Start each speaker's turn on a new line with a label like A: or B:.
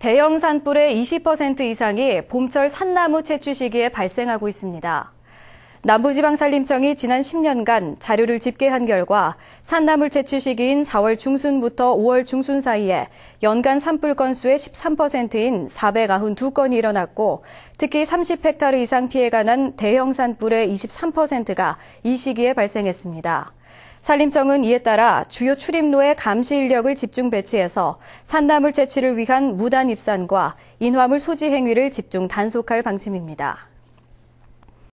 A: 대형 산불의 20% 이상이 봄철 산나무 채취 시기에 발생하고 있습니다. 남부지방산림청이 지난 10년간 자료를 집계한 결과 산나물 채취 시기인 4월 중순부터 5월 중순 사이에 연간 산불 건수의 13%인 492건이 일어났고 특히 30헥타르 이상 피해가 난 대형 산불의 23%가 이 시기에 발생했습니다. 산림청은 이에 따라 주요 출입로에 감시 인력을 집중 배치해서 산나물 채취를 위한 무단 입산과 인화물 소지 행위를 집중 단속할 방침입니다.